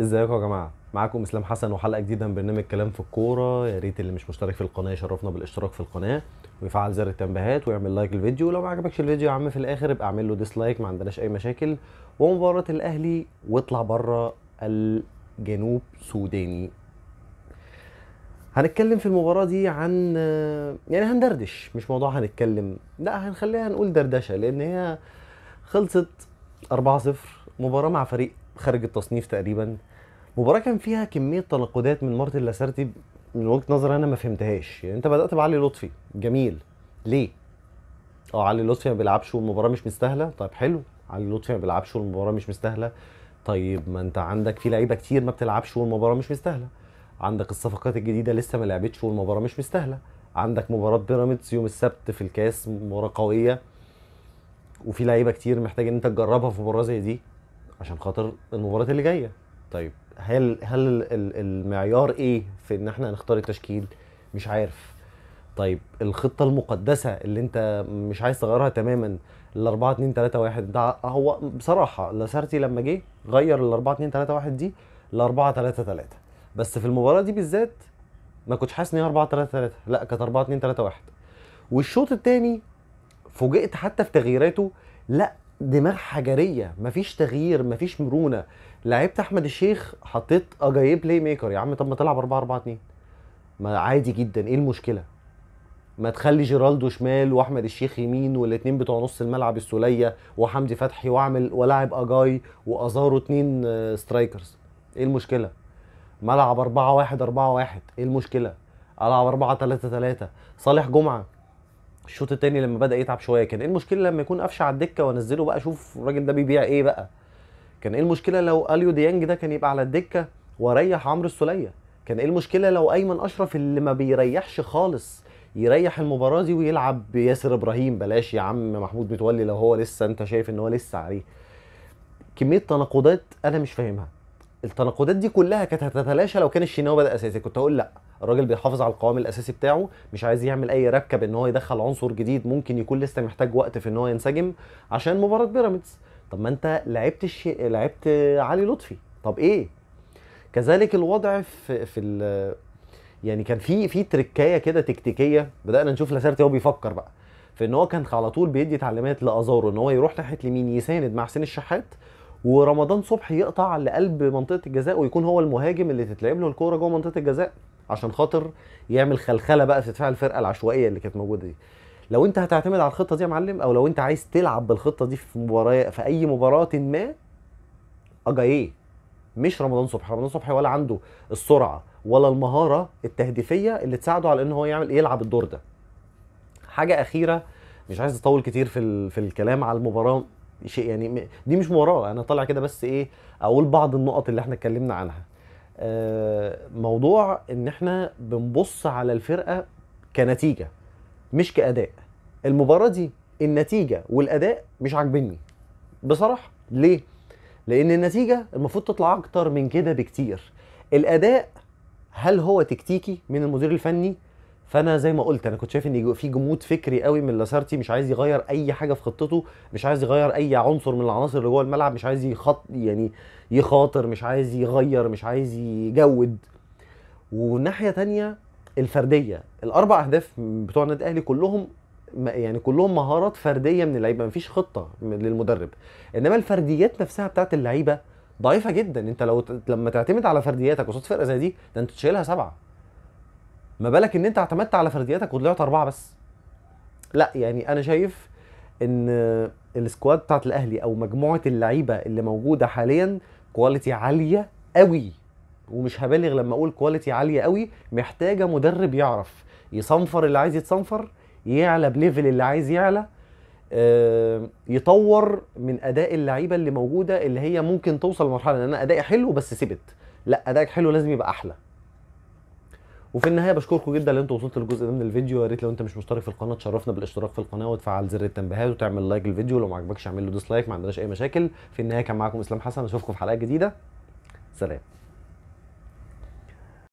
ازيكم يا جماعه معاكم اسلام حسن وحلقه جديده من برنامج كلام في الكوره يا ريت اللي مش مشترك في القناه يشرفنا بالاشتراك في القناه ويفعل زر التنبيهات ويعمل لايك للفيديو ولو ما عجبكش الفيديو يا عم في الاخر ابقى اعمل له ديسلايك ما عندناش اي مشاكل ومباراه الاهلي واطلع بره الجنوب سوداني هنتكلم في المباراه دي عن يعني هندردش مش موضوع هنتكلم لا هنخليها نقول دردشه لان هي خلصت 4-0 مباراه مع فريق خارج التصنيف تقريبا مباراه كان فيها كميه تناقضات من مارتن لاسارتي من وجهه نظري انا ما فهمتهاش يعني انت بدات بعلي لطفي جميل ليه اه علي لطفي ما بيلعبش والمباراه مش مستاهله طيب حلو علي لطفي ما بيلعبش والمباراه مش مستاهله طيب ما انت عندك في لعيبه كتير ما بتلعبش والمباراه مش مستاهله عندك الصفقات الجديده لسه ما لعبتش والمباراه مش مستاهله عندك مباراه بيراميدز يوم السبت في الكاس مباراه قويه وفي لعيبه كتير محتاج ان انت تجربها في مباراه زي دي عشان خاطر المباراه اللي جايه طيب هل هل المعيار ايه في ان احنا نختار التشكيل مش عارف طيب الخطه المقدسه اللي انت مش عايز تغيرها تماما ال 4 2 3 1 ده هو بصراحه لاسارتي لما جه غير ال 4 2 3 1 دي ل 4 3 3 بس في المباراه دي بالذات ما كنتش حاسس ان هي 4 3 3 لا كانت 4 2 3 1 والشوط الثاني فوجئت حتى في تغييراته لا دماغ حجريه مفيش تغيير مفيش مرونه لعيبه احمد الشيخ حطيت اجايب بلاي ميكر يا عم طب ما تلعب 4 4 2 ما عادي جدا ايه المشكله ما تخلي جيرالدو شمال واحمد الشيخ يمين والاثنين بتوع نص الملعب السوليه وحمدي فتحي واعمل ولاعب اجاي وازارو اثنين سترايكرز ايه المشكله ملعب 4 1 4 1 ايه المشكله العب 4 3 3 صالح جمعه الشوط الثاني لما بدا يتعب شويه كان ايه المشكله لما يكون قفشه على الدكه وانزله بقى اشوف الراجل ده بيبيع ايه بقى كان ايه المشكله لو اليو ديانج ده كان يبقى على الدكه واريح عمرو السوليه كان ايه المشكله لو ايمن اشرف اللي ما بيريحش خالص يريح المباراه دي ويلعب ياسر ابراهيم بلاش يا عم محمود متولي لو هو لسه انت شايف ان هو لسه عليه كميه تناقضات انا مش فاهمها التناقضات دي كلها كانت هتتلاشى لو كان الشناوي بدا اساسي كنت هقول لا الراجل بيحافظ على القوام الاساسي بتاعه مش عايز يعمل اي ركب بان هو يدخل عنصر جديد ممكن يكون لسه محتاج وقت في ان هو ينسجم عشان مباراه بيراميدز طب ما انت لعبت الش... لعبت علي لطفي طب ايه كذلك الوضع في في ال... يعني كان في في تركايه كده تكتيكيه بدانا نشوف لاسارتي هو بيفكر بقى في ان هو كان على طول بيدي تعليمات لازارو ان هو يروح ناحيه اليمين يساند مع حسين الشحات ورمضان صبحي يقطع لقلب منطقه الجزاء ويكون هو المهاجم اللي تتلعب له الكوره جوه منطقه الجزاء عشان خاطر يعمل خلخله بقى في دفاع الفرقه العشوائيه اللي كانت موجوده دي لو انت هتعتمد على الخطه دي يا معلم او لو انت عايز تلعب بالخطه دي في مباراه في اي مباراه ما اجاييه مش رمضان صبحي رمضان صبحي ولا عنده السرعه ولا المهاره التهديفيه اللي تساعده على ان هو يعمل يلعب الدور ده حاجه اخيره مش عايز اطول كتير في في الكلام على المباراه شيء يعني دي مش مباراه انا طالع كده بس ايه اقول بعض النقط اللي احنا اتكلمنا عنها آه، موضوع ان احنا بنبص على الفرقه كنتيجه مش كاداء المباراه دي النتيجه والاداء مش عاجبني بصراحه ليه لان النتيجه المفروض تطلع اكتر من كده بكتير الاداء هل هو تكتيكي من المدير الفني فانا زي ما قلت انا كنت شايف ان في جمود فكري قوي من لاسارتي مش عايز يغير اي حاجه في خطته مش عايز يغير اي عنصر من العناصر اللي جوه الملعب مش عايز يخط يعني يخاطر مش عايز يغير مش عايز يجود وناحيه تانية الفرديه الاربع اهداف بتوع النادي الاهلي كلهم يعني كلهم مهارات فرديه من اللعيبه مفيش خطه للمدرب انما الفرديات نفسها بتاعت اللعيبه ضعيفه جدا انت لو لما تعتمد على فردياتك قصاد فرقه زي دي ده انت تشيلها سبعه ما بالك ان انت اعتمدت على فردياتك وطلعت اربعه بس لا يعني انا شايف ان السكواد بتاعت الاهلي او مجموعه اللعيبه اللي موجوده حاليا كواليتي عاليه قوي ومش هبالغ لما اقول كواليتي عاليه قوي محتاجه مدرب يعرف يصنفر اللي عايز يتصنفر يعلى بليفل اللي عايز يعلى آه، يطور من اداء اللعيبه اللي موجوده اللي هي ممكن توصل لمرحله ان انا ادائي حلو بس سبت لا ادائك حلو لازم يبقى احلى وفي النهايه بشكركم جدا ان انتوا وصلتوا للجزء ده من الفيديو يا ريت لو انت مش مشترك في القناه تشرفنا بالاشتراك في القناه وتفعل زر التنبيهات وتعمل لايك للفيديو لو ما عجبكش اعمل له ديسلايك ما عندناش اي مشاكل في النهايه كان معاكم اسلام حسن اشوفكم في حلقه جديده سلام